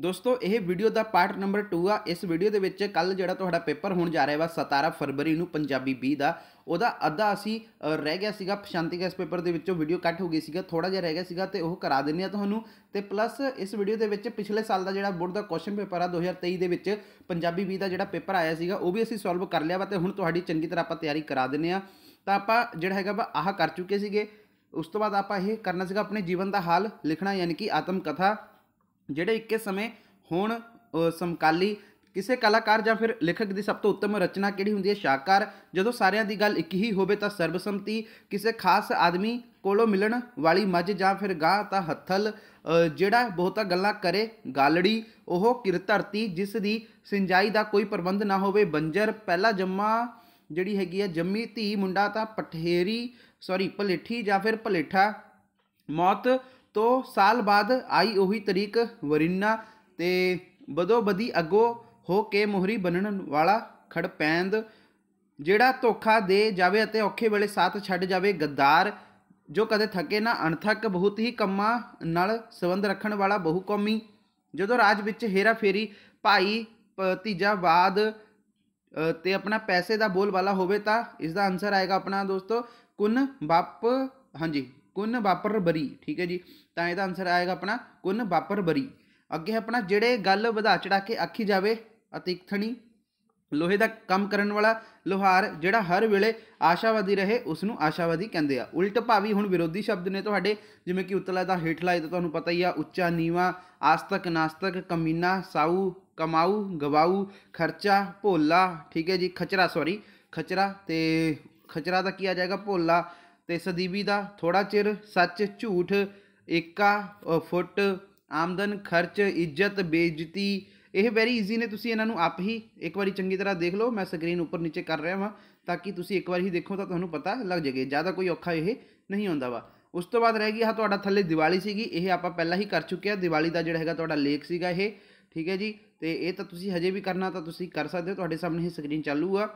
ਦੋਸਤੋ ਇਹ ਵੀਡੀਓ ਦਾ part number 2 ਆ ਇਸ ਵੀਡੀਓ ਦੇ ਵਿੱਚ ਕੱਲ ਜਿਹੜਾ ਤੁਹਾਡਾ ਪੇਪਰ ਹੋਣ ਜਾ ਰਿਹਾ ਵਾ 17 ਫਰਵਰੀ ਨੂੰ ਪੰਜਾਬੀ B ਦਾ ਉਹਦਾ ਅੱਧਾ ਅਸੀਂ ਰਹਿ ਗਿਆ ਸੀਗਾ ਪਛਾਂਤੀ ਗੈਸ ਪੇਪਰ ਦੇ ਵਿੱਚੋਂ ਵੀਡੀਓ ਕੱਟ ਹੋ ਗਈ ਸੀਗਾ ਥੋੜਾ ਜਿਹਾ ਰਹਿ ਗਿਆ ਸੀਗਾ ਤੇ ਉਹ ਕਰਾ ਦਿੰਨੇ ਆ ਤੁਹਾਨੂੰ ਤੇ ਪਲੱਸ ਇਸ ਵੀਡੀਓ ਦੇ ਵਿੱਚ ਪਿਛਲੇ ਸਾਲ ਦਾ ਜਿਹੜਾ ਬੋਰਡ ਦਾ ਕੁਐਸਚਨ ਪੇਪਰ ਆ 2023 ਦੇ ਵਿੱਚ ਪੰਜਾਬੀ B ਦਾ ਜਿਹੜਾ ਪੇਪਰ ਆਇਆ ਸੀਗਾ ਉਹ ਵੀ ਅਸੀਂ ਸੋਲਵ ਕਰ ਲਿਆ ਵਾ ਤੇ ਹੁਣ ਤੁਹਾਡੀ ਚੰਗੀ ਤਰ੍ਹਾਂ ਆਪਾਂ ਤਿਆਰੀ ਕਰਾ ਦਿੰਨੇ ਆ ਤਾਂ ਆਪਾਂ ਜਿਹੜਾ ਹੈਗਾ ਵਾ ਆਹ ਕਰ ਚੁੱਕੇ ਸੀਗੇ ਉਸ ਤੋਂ ਬਾਅਦ ਆਪਾਂ ਇਹ ਕਰਨਾ ਸੀਗਾ ਆਪਣੇ ਜੀਵਨ ਦਾ ਹਾਲ ਲਿਖਣਾ ਯਾਨੀ ਕਿ ਆਤਮ ਕਥਾ ਜਿਹੜੇ ਇੱਕੇ ਸਮੇਂ ਹੁਣ ਸਮਕਾਲੀ ਕਿਸੇ ਕਲਾਕਾਰ ਜਾਂ ਫਿਰ ਲੇਖਕ ਦੀ ਸਭ ਤੋਂ ਉੱਤਮ ਰਚਨਾ ਕਿਹੜੀ ਹੁੰਦੀ ਹੈ ਸ਼ਾਕਾਰ ਜਦੋਂ ਸਾਰਿਆਂ ਦੀ ਗੱਲ ਇੱਕ ਹੀ ਹੋਵੇ ਤਾਂ ਸਰਬਸੰਮਤੀ ਕਿਸੇ ਖਾਸ ਆਦਮੀ ਕੋਲੋਂ ਮਿਲਣ ਵਾਲੀ ਮੱਝ ਜਾਂ ਫਿਰ ਗਾਂ ਤਾਂ ਹੱਥਲ ਜਿਹੜਾ ਬਹੁਤਾ ਗੱਲਾਂ ਕਰੇ ਗਾਲੜੀ ਉਹ ਕਿਰ ਧਰਤੀ ਜਿਸ ਦੀ ਸਿੰਜਾਈ ਦਾ ਕੋਈ ਪ੍ਰਬੰਧ ਨਾ ਹੋਵੇ ਬੰਜਰ ਪਹਿਲਾ ਜੰਮਾ ਜਿਹੜੀ ਹੈਗੀ ਹੈ ਜੰਮੀ ਧੀ ਮੁੰਡਾ ਤਾਂ ਪਠੇਰੀ ਸੌਰੀ ਭਲੇਠੀ ਜਾਂ ਫਿਰ ਭਲੇਠਾ ਮੌਤ ਤੋਂ ਸਾਲ ਬਾਅਦ ਆਈ ਉਹੀ ਤਰੀਕ ਵਰਿੰਨਾ ਤੇ ਬਦੋ ਬਦੀ ਅੱਗੋ ਹੋ ਕੇ ਮੋਹਰੀ ਬਨਣ ਵਾਲਾ ਖੜਪੈਂਦ ਜਿਹੜਾ ਧੋਖਾ ਦੇ ਜਾਵੇ ਅਤੇ ਔਖੇ ਵੇਲੇ ਸਾਥ ਛੱਡ ਜਾਵੇ ਗੱਦਾਰ ਜੋ ਕਦੇ ਥੱਕੇ ਨਾ ਅਣਥੱਕ ਬਹੁਤ ਹੀ ਕੰਮਾਂ ਨਾਲ ਸੰਬੰਧ ਰੱਖਣ ਵਾਲਾ ਬਹੁਕੌਮੀ ਜਦੋਂ ਰਾਜ ਵਿੱਚ ਫੇਰੀ ਭਾਈ ਭਤੀਜਾ ਬਾਦ ਤੇ ਆਪਣਾ ਪੈਸੇ ਦਾ ਬੋਲਬਾਲਾ ਹੋਵੇ ਤਾਂ ਇਸ ਦਾ ਆਨਸਰ ਆਏਗਾ ਆਪਣਾ ਦੋਸਤੋ ਕੁਨ ਬਾਪ ਹਾਂਜੀ ਕੁਨ ਬਾਪਰ ਬਰੀ ਠੀਕ ਹੈ ਜੀ ਤਾਂ ਇਹਦਾ ਆਨਸਰ ਆਏਗਾ ਆਪਣਾ ਕੁਨ ਵਾਪਰ ਬਰੀ ਅੱਗੇ ਆਪਣਾ ਜਿਹੜੇ ਗੱਲ ਵਧਾ ਚੜਾ ਕੇ ਆਖੀ ਜਾਵੇ ਅਤਿਕਥਣੀ ਲੋਹੇ ਦਾ ਕੰਮ ਕਰਨ ਵਾਲਾ ਲੋਹਾਰ ਜਿਹੜਾ ਹਰ ਵੇਲੇ ਆਸ਼ਾਵਾਦੀ ਰਹੇ ਉਸ ਨੂੰ ਆਸ਼ਾਵਾਦੀ ਕਹਿੰਦੇ ਆ ਉਲਟ ਭਾਵੀ ਹੁਣ ਵਿਰੋਧੀ ਸ਼ਬਦ ਨੇ ਤੁਹਾਡੇ ਜਿਵੇਂ ਕਿ ਉਤਲਾ ਦਾ ਹੇਠਲਾ ਇਹ ਤਾਂ ਤੁਹਾਨੂੰ ਪਤਾ ਹੀ ਆ ਉੱਚਾ ਨੀਵਾ ਆਸਤਕ ਨਾਸਤਕ ਕਮੀਨਾ ਸਾਊ ਕਮਾਊ ਗਵਾਊ ਖਰਚਾ ਭੋਲਾ ਠੀਕ ਹੈ ਜੀ ਖਚਰਾ ਸੌਰੀ ਖਚਰਾ ਤੇ ਖਚਰਾ ਦਾ ਕੀ ਆ ਜਾਏਗਾ ਭੋਲਾ ਤੇ ਸਦੀਵੀ ਦਾ ਥੋੜਾ ਚਿਰ ਸੱਚ ਝੂਠ ਏਕਾ ਫੁੱਟ ਆਮਦਨ ਖਰਚ ਇੱਜ਼ਤ ਬੇਇੱਜ਼ਤੀ ਇਹ ਵੈਰੀ ਈਜ਼ੀ ਨੇ ਤੁਸੀਂ ਇਹਨਾਂ ਨੂੰ ਆਪ ਹੀ ਇੱਕ ਵਾਰੀ ਚੰਗੀ ਤਰ੍ਹਾਂ ਦੇਖ ਲਓ ਮੈਂ ਸਕਰੀਨ ਉੱਪਰ ਨੀਚੇ ਕਰ ਰਿਹਾ ਹਾਂ ਤਾਂ ਕਿ ਤੁਸੀਂ ਇੱਕ ਵਾਰ ਹੀ ਦੇਖੋ ਤਾਂ ਤੁਹਾਨੂੰ ਪਤਾ ਲੱਗ ਜਾਏਗਾ ਜ਼ਿਆਦਾ ਕੋਈ ਔਖਾ ਇਹ ਨਹੀਂ ਹੁੰਦਾ ਵਾ ਉਸ ਤੋਂ ਬਾਅਦ ਰਹਿ ਗਈ ਆ ਤੁਹਾਡਾ ਥੱਲੇ ਦੀਵਾਲੀ ਸੀਗੀ ਇਹ ਆਪਾਂ ਪਹਿਲਾਂ ਹੀ ਕਰ ਚੁੱਕੇ ਆ ਦੀਵਾਲੀ ਦਾ ਜਿਹੜਾ ਹੈਗਾ ਤੁਹਾਡਾ ਲੇਖ ਸੀਗਾ ਇਹ ਠੀਕ ਹੈ ਜੀ ਤੇ ਇਹ ਤਾਂ ਤੁਸੀਂ ਹਜੇ ਵੀ ਕਰਨਾ ਤਾਂ ਤੁਸੀਂ ਕਰ ਸਕਦੇ ਹੋ ਤੁਹਾਡੇ ਸਾਹਮਣੇ ਇਹ ਸਕਰੀਨ ਚਾਲੂ ਆ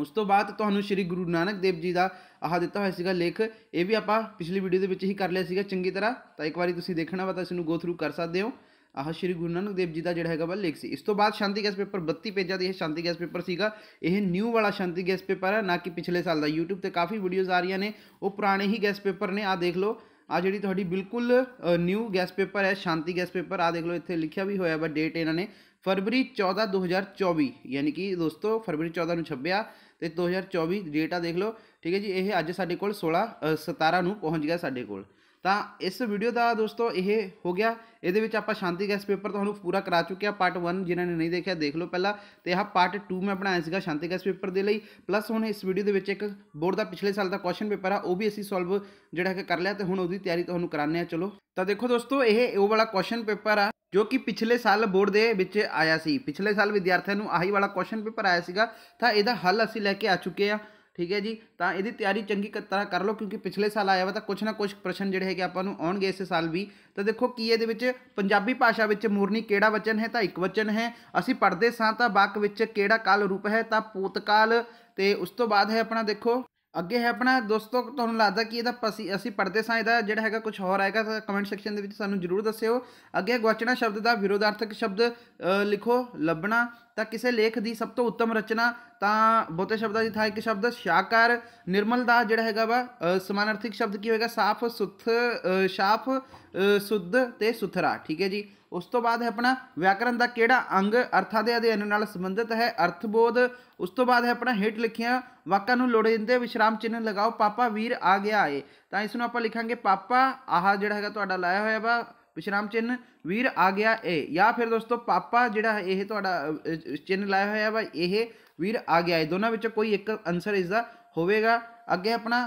ਉਸ ਤੋਂ ਬਾਅਦ ਤੁਹਾਨੂੰ ਸ੍ਰੀ ਗੁਰੂ ਨਾਨਕ ਦੇਵ ਜੀ ਦਾ ਆਹ ਦਿੱਤਾ ਹੋਇਆ ਸੀਗਾ ਲੇਖ ਇਹ ਵੀ ਆਪਾਂ ਪਿਛਲੀ ਵੀਡੀਓ ਦੇ ਵਿੱਚ ਹੀ ਕਰ ਲਿਆ ਸੀਗਾ ਚੰਗੀ ਤਰ੍ਹਾਂ ਤਾਂ ਇੱਕ ਵਾਰੀ ਤੁਸੀਂ ਦੇਖਣਾ ਵਾ ਤਾਂ ਇਸ ਨੂੰ ਗੋ ਥਰੂ ਕਰ ਸਕਦੇ ਹੋ ਆਹ ਸ਼੍ਰੀ ਗੁਰੂ ਨਾਨਕ ਦੇਵ ਜੀ ਦਾ ਜਿਹੜਾ ਹੈਗਾ ਵਾ ਲੇਖ ਸੀ ਇਸ ਤੋਂ ਬਾਅਦ ਸ਼ਾਂਤੀ ਗੈਸ ਪੇਪਰ 32 ਪੇਜਾਂ ਦੀ ਇਹ ਸ਼ਾਂਤੀ ਗੈਸ ਪੇਪਰ ਸੀਗਾ ਇਹ ਨਿਊ ਵਾਲਾ ਸ਼ਾਂਤੀ ਗੈਸ ਪੇਪਰ ਹੈ ਨਾ ਕਿ ਪਿਛਲੇ ਸਾਲ ਦਾ YouTube ਤੇ ਕਾਫੀ ਵੀਡੀਓਜ਼ ਆ ਰਹੀਆਂ ਨੇ ਉਹ ਪੁਰਾਣੇ ਹੀ ਗੈਸ ਪੇਪਰ ਨੇ ਆ ਦੇਖ ਲਓ ਆ ਜਿਹੜੀ ਤੁਹਾਡੀ ਬਿਲਕੁਲ ਨਿਊ ਗੈਸ ਪੇਪਰ ਹੈ ਸ਼ਾਂਤੀ ਗੈਸ ਪੇਪਰ ਆ ਦੇਖ ਲਓ ਇੱਥੇ ਲਿਖਿਆ ਵੀ ਹੋਇਆ ਵਾ ਡੇਟ ਇਹਨਾਂ ਨੇ ਫਰਵਰੀ 14 2024 ਯਾਨੀ ਕਿ ਦੋਸਤੋ ਫਰਵਰੀ 14 ਨੂੰ ਛੱਪਿਆ ਤੇ 2024 ਡੇਟਾ ਦੇਖ ਲਓ ਠੀਕ ਹੈ ਜੀ ਇਹ ਅੱਜ ਸਾਡੇ ਕੋਲ 16 17 ਨੂੰ ਪਹੁੰਚ ਗਿਆ ਸਾਡੇ ਕੋਲ ਤਾਂ ਇਸ ਵੀਡੀਓ ਦਾ ਦੋਸਤੋ ਇਹ ਹੋ ਗਿਆ ਇਹਦੇ ਵਿੱਚ ਆਪਾਂ ਸ਼ਾਂਤੀ ਗੈਸ ਪੇਪਰ ਤੁਹਾਨੂੰ ਪੂਰਾ ਕਰਾ ਚੁੱਕੇ ਆ ਪਾਰਟ 1 ਜਿਨ੍ਹਾਂ ਨੇ ਨਹੀਂ ਦੇਖਿਆ ਦੇਖ ਲਓ ਪਹਿਲਾਂ ਤੇ ਆਹ ਪਾਰਟ 2 ਮੈਂ ਬਣਾਇਆ ਸੀਗਾ ਸ਼ਾਂਤੀ ਗੈਸ ਪੇਪਰ ਦੇ ਲਈ ਪਲੱਸ ਹੁਣ ਇਸ ਵੀਡੀਓ ਦੇ ਵਿੱਚ ਇੱਕ ਬੋਰਡ ਦਾ ਪਿਛਲੇ ਸਾਲ ਦਾ ਕੁਐਸਚਨ ਪੇਪਰ ਆ ਉਹ ਵੀ ਅਸੀਂ ਸੋਲਵ ਜਿਹੜਾ ਕਿ ਕਰ ਲਿਆ ਤੇ ਹੁਣ ਉਹਦੀ ਤਿਆਰੀ ਤੁਹਾਨੂੰ ਕਰਾਣੇ ਆ ਚਲੋ ਤਾਂ ਦੇਖੋ ਦੋਸਤੋ ਇਹ ਉਹ ਵਾਲਾ ਕੁਐਸਚਨ ਪੇਪਰ ਆ ਜੋ ਕਿ ਪਿਛਲੇ ਸਾਲ ਬੋਰਡ ਦੇ ਵਿੱਚ ਆਇਆ ਸੀ ਪਿਛਲੇ ਸਾਲ ਵਿਦਿਆਰਥੀਆਂ ਨੂੰ ਆਹੀ ਵਾਲਾ ਕੁਐਸਚਨ ਪੇਪਰ ਆਇਆ ਸੀਗਾ ਤਾਂ ਇਹਦਾ ਹੱਲ ਅਸੀਂ ਲੈ ਕੇ ਆ ਚੁੱਕੇ ਆ ਠੀਕ ਹੈ ਜੀ ਤਾਂ ਇਹਦੀ ਤਿਆਰੀ ਚੰਗੀ ਤਰ੍ਹਾਂ ਕਰ ਲਓ ਕਿਉਂਕਿ ਪਿਛਲੇ ਸਾਲ ਆਇਆ ਵਾ ਤਾਂ ਕੁਝ ਨਾ ਕੁਝ ਪ੍ਰਸ਼ਨ ਜਿਹੜੇ ਹੈਗੇ ਆਪਾਂ ਨੂੰ ਆਉਣਗੇ ਇਸ ਸਾਲ ਵੀ ਤਾਂ ਦੇਖੋ ਕੀ ਇਹਦੇ ਵਿੱਚ ਪੰਜਾਬੀ ਭਾਸ਼ਾ ਵਿੱਚ ਮੂਰਨੀ ਕਿਹੜਾ ਵਚਨ ਹੈ ਤਾਂ ਇੱਕ ਵਚਨ ਹੈ ਅਸੀਂ ਪੜ੍ਹਦੇ ਸਾਂ ਤਾਂ ਵਾਕ ਵਿੱਚ ਕਿਹੜਾ ਕਾਲ ਰੂਪ ਹੈ ਤਾਂ ਪੂਤਕਾਲ ਤੇ ਉਸ ਤੋਂ ਬਾਅਦ ਹੈ ਆਪਣਾ ਦੇਖੋ ਅੱਗੇ ਹੈ ਆਪਣਾ ਦੋਸਤੋ ਤੁਹਾਨੂੰ ਲੱਗਦਾ ਕਿ ਇਹਦਾ ਅਸੀਂ ਅਸੀਂ ਪੜਦੇ ਸਾਂ ਇਹਦਾ ਜਿਹੜਾ ਹੈਗਾ ਕੁਝ ਹੋਰ ਆਏਗਾ ਤਾਂ ਕਮੈਂਟ ਸੈਕਸ਼ਨ ਦੇ ਵਿੱਚ ਸਾਨੂੰ ਜ਼ਰੂਰ ਦੱਸਿਓ ਅੱਗੇ ਗਵਾਚਣਾ ਸ਼ਬਦ ਦਾ ਵਿਰੋਧਾਰਥਕ ਸ਼ਬਦ ਲਿਖੋ ਲੱਭਣਾ ਤਾਂ ਕਿਸੇ ਲੇਖ ਦੀ ਸਭ ਤੋਂ ਉੱਤਮ ਰਚਨਾ ਤਾਂ ਬਹੁਤੇ ਸ਼ਬਦਾਂ ਦੀ ਥਾਂ ਇੱਕ ਸ਼ਬਦ ਸ਼ਾਕਾਰ ਨਿਰਮਲ ਦਾ ਜਿਹੜਾ ਹੈਗਾ ਵਾ ਸਮਾਨਾਰਥਿਕ ਸ਼ਬਦ ਕੀ ਹੋਏਗਾ ਸਾਫ ਸੁਥ ਸਾਫ ਸੁੱਧ ਤੇ ਸੁਥਰਾ ਠੀਕ ਹੈ ਜੀ ਉਸ ਤੋਂ ਬਾਅਦ ਹੈ ਆਪਣਾ ਵਿਆਕਰਨ ਦਾ ਕਿਹੜਾ ਅੰਗ ਅਰਥਾਂ ਦੇ ਅਧਿਐਨ ਨਾਲ ਸੰਬੰਧਿਤ ਹੈ ਅਰਥਬੋਧ ਉਸ ਤੋਂ ਬਾਅਦ ਹੈ ਆਪਣਾ ਹੇਠ ਲਿਖਿਆ ਵਾਕਾਂ ਨੂੰ ਲੋੜੀਂਦੇ ਵਿਸ਼ਰਾਮ ਚਿੰਨ ਲਗਾਓ ਪਾਪਾ ਵੀਰ ਆ ਗਿਆ ਏ ਤਾਂ ਇਸ ਨੂੰ ਆਪਾਂ ਲਿਖਾਂਗੇ ਪਾਪਾ ਆਹ ਜਿਹੜਾ ਹੈਗਾ ਤੁਹਾਡਾ ਲਾਇਆ ਹੋਇਆ ਵਾ ਵਿਸ਼ਰਾਮ ਚਿੰਨ ਵੀਰ ਆ ਗਿਆ ਏ ਜਾਂ ਫਿਰ ਦੋਸਤੋ ਪਾਪਾ ਜਿਹੜਾ ਇਹ ਤੁਹਾਡਾ ਚਿੰਨ ਲਾਇਆ ਹੋਇਆ ਵਾ ਇਹ ਵੀਰ ਆ ਗਿਆ ਏ ਦੋਨਾਂ ਵਿੱਚੋਂ ਕੋਈ ਇੱਕ ਆਨਸਰ ਇਸ ਦਾ ਹੋਵੇਗਾ ਅੱਗੇ ਆਪਣਾ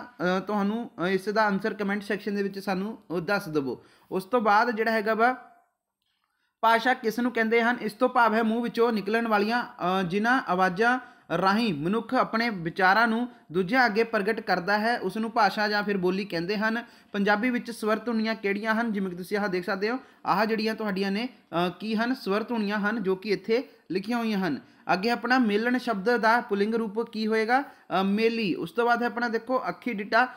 ਤੁਹਾਨੂੰ ਇਸ ਦਾ ਆਨਸਰ ਕਮੈਂਟ ਸੈਕਸ਼ਨ ਦੇ ਵਿੱਚ ਸਾਨੂੰ ਦੱਸ ਦਿਵੋ ਉਸ ਤੋਂ ਬਾਅਦ ਜਿਹੜਾ ਹੈਗਾ ਵਾ ਭਾਸ਼ਾ ਕਿਸ ਨੂੰ ਕਹਿੰਦੇ ਹਨ ਇਸ ਤੋਂ ਭਾਵ ਹੈ ਮੂੰਹ ਵਿੱਚੋਂ ਨਿਕਲਣ ਵਾਲੀਆਂ ਜਿਨ੍ਹਾਂ ਆਵਾਜ਼ਾਂ ਰਾਹੀਂ ਮਨੁੱਖ ਆਪਣੇ ਵਿਚਾਰਾਂ ਨੂੰ ਦੂਜਿਆਂ ਅੱਗੇ ਪ੍ਰਗਟ ਕਰਦਾ ਹੈ ਉਸ ਨੂੰ ਭਾਸ਼ਾ ਜਾਂ ਫਿਰ ਬੋਲੀ ਕਹਿੰਦੇ ਹਨ ਪੰਜਾਬੀ ਵਿੱਚ ਸਵਰ ਧੁਨੀਆਂ ਕਿਹੜੀਆਂ ਹਨ ਜਿਵੇਂ ਕਿ ਤੁਸੀਂ ਆਹ ਦੇਖ ਸਕਦੇ ਹੋ ਆਹ ਜਿਹੜੀਆਂ ਤੁਹਾਡੀਆਂ ਨੇ ਕੀ ਹਨ ਸਵਰ ਧੁਨੀਆਂ ਹਨ ਜੋ ਕਿ ਇੱਥੇ ਲਿਖੀਆਂ ਹੋਈਆਂ ਹਨ ਅੱਗੇ ਆਪਣਾ ਮੇਲਣ ਸ਼ਬਦ ਦਾ ਪੁਲਿੰਗ ਰੂਪ ਕੀ ਹੋਏਗਾ ਮੇਲੀ ਉਸ ਤੋਂ ਬਾਅਦ ਹੈ ਆਪਣਾ ਦੇਖੋ ਅੱਖੀ ਡਿਟਾ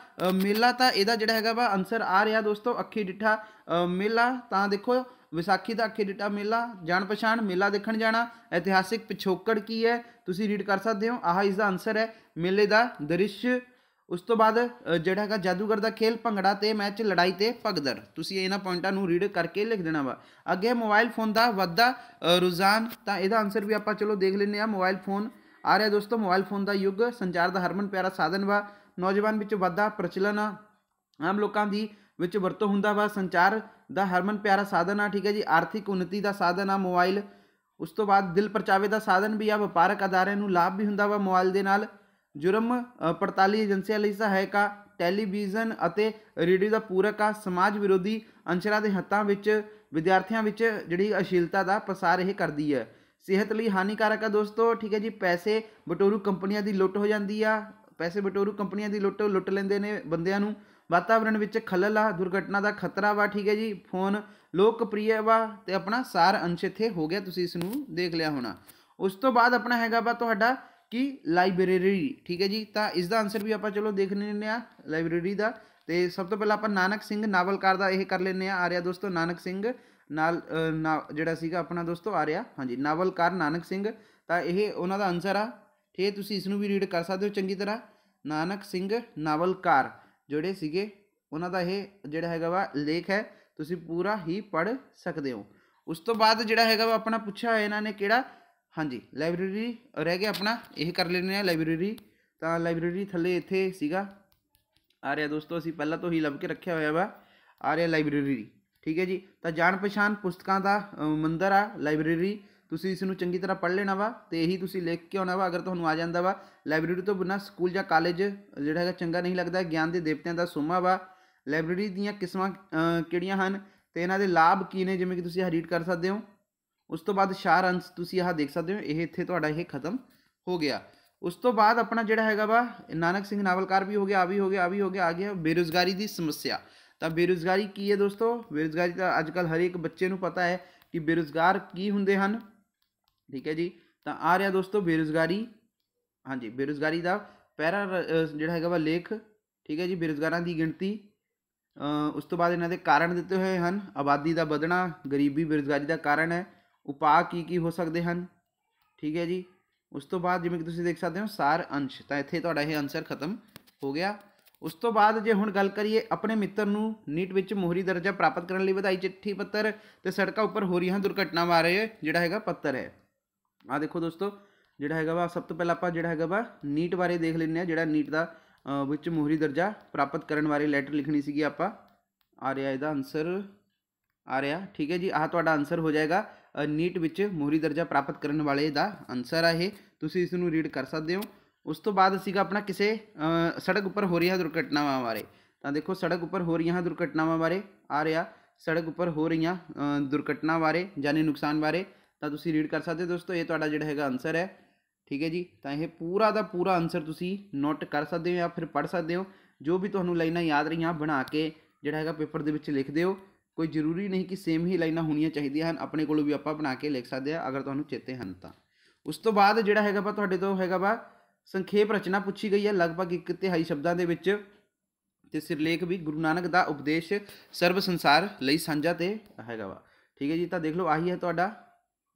ਮੇਲਾ ਤਾਂ ਇਹਦਾ ਜਿਹੜਾ ਹੈਗਾ ਵਾ ਆਨਸਰ ਆ ਰਿਹਾ ਦੋਸਤੋ ਅੱਖੀ ਡਿਟਾ ਮੇਲਾ ਤਾਂ ਦੇਖੋ ਵਿਸਾਖੀ ਦਾ ਖੇਡਟਾ ਮੇਲਾ ਜਾਣ ਪਛਾਣ ਮੇਲਾ ਦੇਖਣ ਜਾਣਾ ਇਤਿਹਾਸਿਕ ਪਿਛੋਕੜ ਕੀ ਹੈ ਤੁਸੀਂ ਰੀਡ ਕਰ ਸਕਦੇ ਹੋ ਆਹ ਇਸ ਦਾ ਆਨਸਰ ਹੈ ਮੇਲੇ ਦਾ ਦ੍ਰਿਸ਼ ਉਸ ਤੋਂ ਬਾਅਦ ਜਿਹੜਾ ਹੈਗਾ ਜਾਦੂਗਰ ਦਾ ਖੇਲ ਭੰਗੜਾ ਤੇ ਮੈਚ ਲੜਾਈ ਤੇ ਭਗਦਰ ਤੁਸੀਂ ਇਹਨਾਂ ਪੁਆਇੰਟਾਂ ਨੂੰ ਰੀਡ ਕਰਕੇ ਲਿਖ ਦੇਣਾ ਵਾ ਅੱਗੇ ਮੋਬਾਈਲ ਫੋਨ ਦਾ ਵੱਧਾ ਰੁਝਾਨ ਤਾਂ ਇਹਦਾ ਆਨਸਰ ਵੀ ਆਪਾਂ ਚਲੋ ਦੇਖ ਲੈਨੇ ਆ ਮੋਬਾਈਲ ਫੋਨ ਆ ਰਿਹਾ ਦੋਸਤੋ ਮੋਬਾਈਲ ਫੋਨ ਦਾ ਯੁੱਗ ਸੰਚਾਰ ਦਾ ਹਰਮਨ ਪਿਆਰਾ ਸਾਧਨ ਵਾ ਨੌਜਵਾਨ ਵਿੱਚ ਵੱਧਾ ਪ੍ਰਚਲਨ ਆਮ ਲੋਕਾਂ ਦੀ ਵਿੱਚ ਵਰਤੋਂ ਹੁੰਦਾ ਵਾ ਸੰਚਾਰ ਦਾ ਹਰਮਨ ਪਿਆਰਾ ਸਾਧਨ ਆ ਠੀਕ ਹੈ ਜੀ ਆਰਥਿਕ ਉન્નਤੀ ਦਾ ਸਾਧਨ ਆ ਮੋਬਾਈਲ ਉਸ ਤੋਂ ਬਾਅਦ ਦਿਲ ਪਰਚਾਵੇ ਦਾ ਸਾਧਨ ਵੀ ਆ ਵਪਾਰਕ ਅਦਾਰੇ ਨੂੰ ਲਾਭ ਵੀ ਹੁੰਦਾ ਵਾ ਮੋਬਾਈਲ ਦੇ ਨਾਲ ਜੁਰਮ ਪੜਤਾਲੀ ਏਜੰਸੀਆਂ ਲਈ ਸਹਾਇਕਾ ਟੈਲੀਵਿਜ਼ਨ ਅਤੇ ਰੇਡੀਓ ਦਾ ਪੂਰਕ ਆ ਸਮਾਜ ਵਿਰੋਧੀ ਅੰਸ਼ਰਾ ਦੇ ਹੱਥਾਂ ਵਿੱਚ ਵਿਦਿਆਰਥੀਆਂ ਵਿੱਚ ਜਿਹੜੀ ਅਸ਼ੀਲਤਾ ਦਾ ਪ੍ਰਸਾਰ ਇਹ ਕਰਦੀ ਹੈ ਸਿਹਤ ਲਈ ਹਾਨੀਕਾਰਕ ਆ ਦੋਸਤੋ ਠੀਕ ਹੈ ਜੀ ਪੈਸੇ ਬਟੋਰੂ ਕੰਪਨੀਆਂ ਦੀ ਲੁੱਟ ਹੋ ਜਾਂਦੀ ਆ ਪੈਸੇ ਬਟੋਰੂ ਕੰਪਨੀਆਂ ਦੀ ਲੁੱਟ ਲੁੱਟ ਲੈਂਦੇ ਨੇ ਬੰਦਿਆਂ ਨੂੰ ਵਾਤਾਵਰਣ ਵਿੱਚ ਖਲਲ ਆ ਦੁਰਘਟਨਾ ਦਾ ਖਤਰਾ ਵਾ ਠੀਕ ਹੈ ਜੀ ਫੋਨ ਲੋਕਪ੍ਰਿਯ ਵਾ ਤੇ ਆਪਣਾ ਸਾਰ ਅੰਸ਼ ਇੱਥੇ ਹੋ ਗਿਆ ਤੁਸੀਂ ਇਸ ਨੂੰ ਦੇਖ ਲਿਆ ਹੋਣਾ ਉਸ ਤੋਂ ਬਾਅਦ ਆਪਣਾ ਹੈਗਾ ਵਾ ਤੁਹਾਡਾ ਕਿ ਲਾਇਬ੍ਰੇਰੀ ਠੀਕ ਹੈ ਜੀ ਤਾਂ ਇਸ ਦਾ ਆਨਸਰ ਵੀ ਆਪਾਂ ਚਲੋ ਦੇਖ ਲੈਨੇ ਆ ਲਾਇਬ੍ਰੇਰੀ ਦਾ ਤੇ ਸਭ ਤੋਂ ਪਹਿਲਾਂ ਆਪਾਂ ਨਾਨਕ ਸਿੰਘ ਨਾਵਲਕਾਰ ਦਾ ਇਹ ਕਰ ਲੈਨੇ ਆ ਆ ਰਿਹਾ ਦੋਸਤੋ ਨਾਨਕ ਸਿੰਘ ਨਾਲ ਜਿਹੜਾ ਸੀਗਾ ਆਪਣਾ ਦੋਸਤੋ ਆ ਰਿਹਾ ਹਾਂਜੀ ਨਾਵਲਕਾਰ ਨਾਨਕ ਸਿੰਘ ਤਾਂ ਇਹ ਉਹਨਾਂ ਦਾ ਆਨਸਰ ਆ ਠੀਕ ਤੁਸੀਂ ਇਸ ਨੂੰ ਵੀ ਰੀਡ ਕਰ ਸਕਦੇ ਹੋ ਚੰਗੀ ਤਰ੍ਹਾਂ ਨਾਨਕ ਸਿੰਘ ਨਾਵਲਕਾਰ ਜਿਹੜੇ ਸੀਗੇ ਉਹਨਾਂ ਦਾ ਇਹ ਜਿਹੜਾ ਹੈਗਾ ਵਾ ਲੇਖ ਹੈ ਤੁਸੀਂ ਪੂਰਾ ਹੀ ਪੜ ਸਕਦੇ ਹੋ ਉਸ ਤੋਂ ਬਾਅਦ ਜਿਹੜਾ ਹੈਗਾ ਵਾ ਆਪਣਾ ਪੁੱਛਿਆ ਹੋਇਆ ਇਹਨਾਂ ਨੇ ਕਿਹੜਾ ਹਾਂਜੀ ਲਾਇਬ੍ਰੇਰੀ ਰਹਿ ਗਿਆ ਆਪਣਾ ਇਹ ਕਰ ਲੈਣੇ ਆ ਲਾਇਬ੍ਰੇਰੀ ਤਾਂ ਲਾਇਬ੍ਰੇਰੀ ਥੱਲੇ ਇੱਥੇ ਸੀਗਾ ਆ ਰਿਹਾ ਦੋਸਤੋ ਅਸੀਂ ਪਹਿਲਾਂ ਤੋਂ ਹੀ ਲੱਭ ਕੇ ਰੱਖਿਆ ਹੋਇਆ ਵਾ ਆ ਰਿਹਾ ਲਾਇਬ੍ਰੇਰੀ ਠੀਕ ਹੈ ਜੀ ਤਾਂ ਜਾਣ ਪਛਾਣ ਪੁਸਤਕਾਂ ਦਾ ਮੰਦਰ ਆ ਲਾਇਬ੍ਰੇਰੀ ਤੁਸੀਂ ਇਸ ਨੂੰ ਚੰਗੀ ਤਰ੍ਹਾਂ ਪੜ੍ਹ ਲੈਣਾ ਵਾ ਤੇ ਇਹੀ ਤੁਸੀਂ ਲਿਖ ਕੇ ਆਉਣਾ ਵਾ ਅਗਰ ਤੁਹਾਨੂੰ ਆ ਜਾਂਦਾ ਵਾ ਲਾਇਬ੍ਰੇਰੀ ਤੋਂ ਬਿਨਾਂ ਸਕੂਲ ਜਾਂ ਕਾਲਜ ਜਿਹੜਾ ਹੈਗਾ ਚੰਗਾ ਨਹੀਂ ਲੱਗਦਾ ਗਿਆਨ ਦੇ ਦੇਵਤਿਆਂ ਦਾ ਸੋਮਾ ਵਾ ਲਾਇਬ੍ਰੇਰੀ ਦੀਆਂ ਕਿਸਮਾਂ ਕਿਹੜੀਆਂ ਹਨ ਤੇ ਇਹਨਾਂ ਦੇ ਲਾਭ ਕੀ ਨੇ ਜਿਵੇਂ ਕਿ ਤੁਸੀਂ ਇਹ ਰੀਡ ਕਰ ਸਕਦੇ ਹੋ ਉਸ ਤੋਂ ਬਾਅਦ ਸ਼ਾਰ ਅੰਸ਼ ਤੁਸੀਂ ਆਹ ਦੇਖ ਸਕਦੇ ਹੋ ਇਹ ਇੱਥੇ ਤੁਹਾਡਾ ਇਹ ਖਤਮ ਹੋ ਗਿਆ ਉਸ ਤੋਂ ਬਾਅਦ ਆਪਣਾ ਜਿਹੜਾ ਹੈਗਾ ਵਾ ਨਾਨਕ ਸਿੰਘ ਨਾਵਲਕਾਰ ਵੀ ਹੋ ਗਿਆ ਆ ਵੀ ਹੋ ਗਿਆ ਆ ਵੀ ਹੋ ਗਿਆ ਆ ਗਿਆ ਬੇਰੋਜ਼ਗਾਰੀ ਦੀ ਸਮੱਸਿਆ ਤਾਂ ਬੇਰੋਜ਼ਗਾਰੀ ਕੀ ਹੈ ਦੋਸਤੋ ਬੇਰੋਜ਼ਗਾਰੀ ਤਾਂ ਅੱਜਕੱਲ ਹਰ ਇੱਕ ਬੱਚੇ ਨੂੰ ਪਤਾ ਹੈ ਕਿ ਬੇਰੋਜ਼ਗਾਰ ਕੀ ਹੁੰਦੇ ਹਨ ਠੀਕ ਹੈ ਜੀ ਤਾਂ ਆ ਰਿਹਾ ਦੋਸਤੋ ਬੇਰੋਜ਼ਗਾਰੀ ਹਾਂਜੀ ਬੇਰੋਜ਼ਗਾਰੀ ਦਾ ਪੈਰਾ ਜਿਹੜਾ ਹੈਗਾ ਵਾ ਲੇਖ ਠੀਕ ਹੈ ਜੀ ਬੇਰੋਜ਼ਗਾਰਾਂ ਦੀ ਗਿਣਤੀ ਉਸ ਤੋਂ ਬਾਅਦ ਇਹਨਾਂ ਦੇ ਕਾਰਨ ਦਿੱਤੇ ਹੋਏ ਹਨ ਆਬਾਦੀ ਦਾ ਵਧਣਾ ਗਰੀਬੀ ਬੇਰੋਜ਼ਗਾਰੀ ਦਾ ਕਾਰਨ ਹੈ ਉਪਾਅ ਕੀ ਕੀ ਹੋ ਸਕਦੇ ਹਨ ਠੀਕ ਹੈ ਜੀ ਉਸ ਤੋਂ ਬਾਅਦ ਜਿਵੇਂ ਕਿ ਤੁਸੀਂ ਦੇਖ ਸਕਦੇ ਹੋ ਸਾਰ ਅੰਸ਼ ਤਾਂ ਇੱਥੇ ਤੁਹਾਡਾ ਇਹ ਆਨਸਰ ਖਤਮ ਹੋ ਗਿਆ ਉਸ ਤੋਂ ਬਾਅਦ ਜੇ ਹੁਣ ਗੱਲ ਕਰੀਏ ਆਪਣੇ ਮਿੱਤਰ ਨੂੰ ਨੀਟ ਵਿੱਚ ਮੋਹਰੀ ਦਰਜਾ ਪ੍ਰਾਪਤ ਕਰਨ ਲਈ ਵਧਾਈ ਚਿੱਠੀ ਪੱਤਰ ਤੇ ਸੜਕਾਂ ਉੱਪਰ ਹੋ ਰਹੀਆਂ ਦੁਰਘਟਨਾਵਾਂ ਬਾਰੇ ਜਿਹੜਾ ਹੈਗਾ ਪੱਤਰ ਹੈ आ देखो दोस्तों जोड़ा है वा सब तो पहला आप जोड़ा है वा नीट बारे देख लें जोड़ा नीट का बच्च मोहरी दर्जा प्राप्त करने बारे लैटर लिखनी सी आप आ रहा यदा आंसर आ रहा ठीक है जी आंसर हो जाएगा नीट बच्च मोहरी दर्जा प्राप्त करने वाले का आंसर है ये तुम रीड कर सकते हो उस तो बाद अपना किसी सड़क उपर हो रही दुर्घटनावान बारे तो देखो सड़क उपर हो रही दुर्घटनावान बारे आ रहा सड़क उपर हो रही दुर्घटना बारे जानी नुकसान बारे ਤਾਂ ਤੁਸੀਂ ਰੀਡ ਕਰ ਸਕਦੇ ਹੋ ਦੋਸਤੋ ਇਹ ਤੁਹਾਡਾ ਜਿਹੜਾ ਹੈਗਾ ਆਨਸਰ ਹੈ ਠੀਕ ਹੈ ਜੀ ਤਾਂ ਇਹ ਪੂਰਾ ਦਾ ਪੂਰਾ ਆਨਸਰ ਤੁਸੀਂ ਨੋਟ ਕਰ ਸਕਦੇ ਹੋ ਜਾਂ ਫਿਰ ਪੜ੍ਹ ਸਕਦੇ ਹੋ ਜੋ ਵੀ ਤੁਹਾਨੂੰ ਲਾਈਨਾਂ ਯਾਦ ਰਹੀਆਂ ਬਣਾ ਕੇ ਜਿਹੜਾ ਹੈਗਾ ਪੇਪਰ ਦੇ ਵਿੱਚ ਲਿਖ ਦਿਓ ਕੋਈ ਜ਼ਰੂਰੀ ਨਹੀਂ ਕਿ ਸੇਮ ਹੀ ਲਾਈਨਾਂ ਹੋਣੀਆਂ ਚਾਹੀਦੀਆਂ ਹਨ ਆਪਣੇ ਕੋਲੋਂ ਵੀ ਆਪਾਂ ਬਣਾ ਕੇ ਲਿਖ ਸਕਦੇ ਆ ਅਗਰ ਤੁਹਾਨੂੰ ਚੇਤੇ ਹਨ ਤਾਂ ਉਸ ਤੋਂ ਬਾਅਦ ਜਿਹੜਾ ਹੈਗਾ ਵਾ ਤੁਹਾਡੇ ਤੋਂ ਹੈਗਾ ਵਾ ਸੰਖੇਪ ਰਚਨਾ ਪੁੱਛੀ ਗਈ ਹੈ ਲਗਭਗ 1 ਤਿਹਾਈ ਸ਼ਬਦਾਂ ਦੇ ਵਿੱਚ ਤੇ ਸਿਰਲੇਖ ਵੀ ਗੁਰੂ ਨਾਨਕ ਦਾ ਉਪਦੇਸ਼ ਸਰਬ ਸੰਸਾਰ ਲਈ ਸਾਂਝਾ ਤੇ ਹੈਗਾ ਵਾ ਠੀਕ ਹੈ ਜੀ ਤਾਂ ਦੇਖ ਲਓ ਆਹੀ ਹੈ ਤੁਹਾਡਾ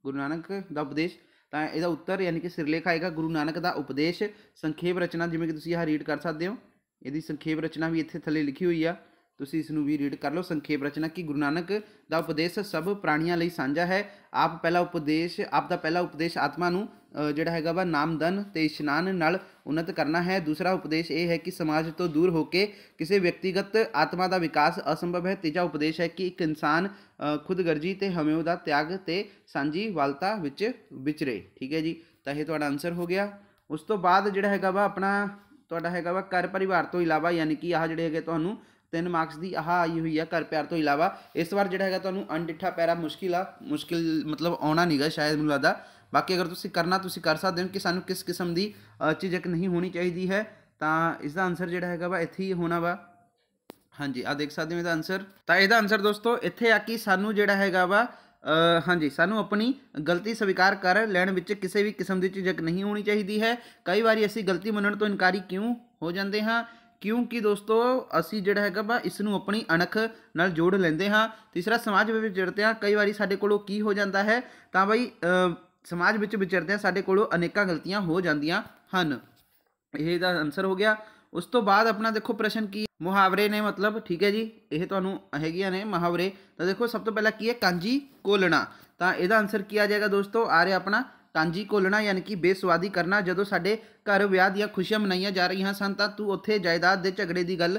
ਗੁਰੂ ਨਾਨਕ ਦਾ ਉਪਦੇਸ਼ ਤਾਂ ਇਹਦਾ ਉੱਤਰ ਯਾਨੀ ਕਿ ਸਿਰਲੇਖ ਆਏਗਾ ਗੁਰੂ ਨਾਨਕ ਦਾ ਉਪਦੇਸ਼ ਸੰਖੇਪ ਰਚਨਾ ਜਿਵੇਂ ਕਿ ਤੁਸੀਂ ਇਹ ਰੀਡ ਕਰ ਸਕਦੇ ਹੋ ਇਹਦੀ ਸੰਖੇਪ ਰਚਨਾ ਵੀ ਇੱਥੇ ਥੱਲੇ ਲਿਖੀ ਹੋਈ ਆ ਤੁਸੀਂ ਇਸ ਨੂੰ ਵੀ ਰੀਡ ਕਰ ਲਓ ਸੰਖੇਪ ਰਚਨਾ ਕਿ ਗੁਰੂ ਨਾਨਕ ਦਾ ਉਪਦੇਸ਼ ਸਭ ਪ੍ਰਾਣੀਆਂ ਲਈ ਸਾਂਝਾ ਹੈ ਆਪ ਪਹਿਲਾ ਉਪਦੇਸ਼ ਆਪ ਦਾ ਪਹਿਲਾ ਉਪਦੇਸ਼ ਆਤਮਾ ਨੂੰ ਜਿਹੜਾ ਹੈਗਾ ਵਾ ਨਾਮਦਨ ਤੇ ਇਸ਼ਨਾਨ ਨਾਲ ਉਨਤ ਕਰਨਾ ਹੈ ਦੂਸਰਾ ਉਪਦੇਸ਼ ਇਹ ਹੈ ਕਿ ਸਮਾਜ ਤੋਂ ਦੂਰ ਹੋ ਕੇ ਕਿਸੇ ਵਿਅਕਤੀਗਤ ਆਤਮਾ ਦਾ ਵਿਕਾਸ ਅਸੰਭਵ ਹੈ ਤੀਜਾ ਉਪਦੇਸ਼ ਹੈ ਕਿ ਇੱਕ ਇਨਸਾਨ ਖੁਦਗਰਜੀ ਤੇ ਹਮੇਉ ਦਾ ਤਿਆਗ ਤੇ ਸਾਂਝੀ ਵਾਲਤਾ ਵਿੱਚ ਵਿਚਰੇ ਠੀਕ ਹੈ ਜੀ ਤਾਂ ਇਹ ਤੁਹਾਡਾ ਆਨਸਰ ਹੋ ਗਿਆ ਉਸ ਤੋਂ ਬਾਅਦ ਜਿਹੜਾ ਹੈਗਾ ਵਾ ਆਪਣਾ ਤੁਹਾਡਾ ਹੈਗਾ ਵਾ ਘਰ ਪਰਿਵਾਰ ਤੋਂ ਇਲਾਵਾ ਯਾਨੀ ਕਿ ਆਹ ਜਿਹੜੇ ਹੈਗੇ ਤੁਹਾਨੂੰ ਤਿੰਨ ਮਾਰਕਸ ਦੀ ਆਹ ਆਈ ਹੋਈ ਹੈ ਘਰ ਪਿਆਰ ਤੋਂ ਇਲਾਵਾ ਇਸ ਵਾਰ ਜਿਹੜਾ ਹੈਗਾ ਤੁਹਾਨੂੰ ਅਣਡਿੱਠਾ ਪੈਰਾ ਮੁਸ਼ਕਿਲ ਆ ਮੁਸ਼ਕਿਲ ਮਤਲਬ ਆਉਣਾ ਨਹੀਂਗਾ ਸ਼ਾਇਦ ਮੈਨੂੰ ਲੱਗਦਾ ਬਾਕੀ ਅਗਰ ਤੁਸੀਂ ਕਰਨਾ ਤੁਸੀਂ ਕਰ ਸਕਦੇ ਹੋ ਕਿ ਸਾਨੂੰ ਕਿਸ ਕਿਸਮ ਦੀ ਚੀਜ਼ਕ ਨਹੀਂ ਹੋਣੀ ਚਾਹੀਦੀ ਹੈ ਤਾਂ ਇਸ ਦਾ ਆਨਸਰ ਜਿਹੜਾ ਹੈਗਾ ਵਾ ਇੱਥੇ ਹੀ ਹੋਣਾ ਵਾ ਹਾਂਜੀ ਆ ਦੇਖ ਸਕਦੇ ਹੋ ਇਹਦਾ ਆਨਸਰ ਤਾਂ ਇਹਦਾ ਆਨਸਰ ਦੋਸਤੋ ਇੱਥੇ ਆ ਕਿ ਸਾਨੂੰ ਜਿਹੜਾ ਹੈਗਾ ਵਾ ਹਾਂਜੀ ਸਾਨੂੰ ਆਪਣੀ ਗਲਤੀ ਸਵੀਕਾਰ ਕਰ ਲੈਣ ਵਿੱਚ ਕਿਸੇ ਵੀ ਕਿਸਮ ਦੀ ਚੀਜ਼ਕ ਨਹੀਂ ਹੋਣੀ ਚਾਹੀਦੀ ਹੈ ਕਈ ਵਾਰੀ ਅਸੀਂ ਗਲਤੀ ਮੰਨਣ ਤੋਂ ਇਨਕਾਰੀ ਕਿਉਂ ਹੋ ਜਾਂਦੇ ਹਾਂ ਕਿਉਂਕਿ ਦੋਸਤੋ ਅਸੀਂ ਜਿਹੜਾ ਹੈਗਾ ਬਾ ਇਸ ਨੂੰ ਆਪਣੀ ਅਣਖ ਨਾਲ ਜੋੜ ਲੈਂਦੇ ਹਾਂ ਤੀਸਰਾ ਸਮਾਜ ਵਿੱਚ ਜੜਦੇ ਹਾਂ ਕਈ ਵਾਰੀ ਸਾਡੇ ਕੋਲੋਂ ਕੀ ਹੋ ਜਾਂਦਾ ਹੈ ਤਾਂ ਬਈ ਸਮਾਜ ਵਿੱਚ ਵਿਚਰਦਿਆਂ ਸਾਡੇ ਕੋਲੋਂ ਅਨੇਕਾਂ ਗਲਤੀਆਂ ਹੋ ਜਾਂਦੀਆਂ ਹਨ ਇਹ ਦਾ ਆਨਸਰ ਹੋ ਗਿਆ ਉਸ ਤੋਂ ਬਾਅਦ ਆਪਣਾ ਦੇਖੋ ਪ੍ਰਸ਼ਨ ਕੀ ਮੁਹਾਵਰੇ ਨੇ ਮਤਲਬ ਠੀਕ ਹੈ ਜੀ ਇਹ ਤੁਹਾਨੂੰ ਹੈਗੀਆਂ ਨੇ ਮੁਹਾਵਰੇ ਤਾਂ ਦੇਖੋ ਸਭ ਤੋਂ ਪਹਿਲਾਂ ਕੀ ਹੈ ਕਾਂਜੀ ਕੋਲਣਾ ਤਾਂ ਇਹਦਾ ਆਨਸਰ ਕੀ ਆ ਜਾਏਗਾ ਦੋਸਤੋ ਆ ਰਿਹਾ ਆਪਣਾ ਕਾਂਜੀ ਕੋਲਣਾ ਯਾਨੀ ਕਿ ਬੇਸਵਾਦੀ ਕਰਨਾ ਜਦੋਂ ਸਾਡੇ ਘਰ ਵਿਆਹ ਦੀਆਂ ਖੁਸ਼ੀਆਂ ਮਨਾਈਆਂ ਜਾ ਰਹੀਆਂ ਸਨ ਤਾਂ ਤੂੰ ਉੱਥੇ ਜਾਇਦਾਦ ਦੇ ਝਗੜੇ ਦੀ ਗੱਲ